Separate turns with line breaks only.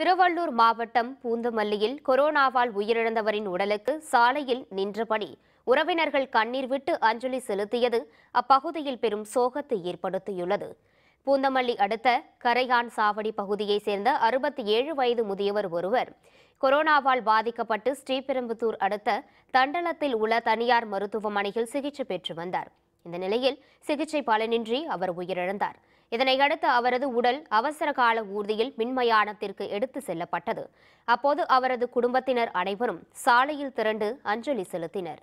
திருவள்ளூர் மாவட்டம் பூந்தமல்லியில் கொரோனாவால் உயிரிழந்தவரின் உடலுக்கு சாலையில் நின்றபடி உறவினர்கள் கண்ணீர் விட்டு அஞ்சலி செலுத்தியது அப்பகுதியில் பெரும் சோகத்தை ஏற்படுத்தியுள்ளது பூந்தமல்லி அடுத்த கரையான் சாவடி பகுதியைச் சேர்ந்த அறுபத்தி ஏழு வயது முதியவர் ஒருவர் கொரோனாவால் பாதிக்கப்பட்டு ஸ்ரீபெரும்புத்தூர் அடுத்த தண்டலத்தில் உள்ள தனியார் மருத்துவமனையில் சிகிச்சை பெற்று வந்தார் இந்த நிலையில் சிகிச்சை பலனின்றி அவர் உயிரிழந்தார் இதனையடுத்து அவரது உடல் அவசர கால ஊர்தியில் மின்மயானத்திற்கு எடுத்து செல்லப்பட்டது அப்போது அவரது குடும்பத்தினர் அனைவரும் சாலையில் திரண்டு அஞ்சலி செலுத்தினர்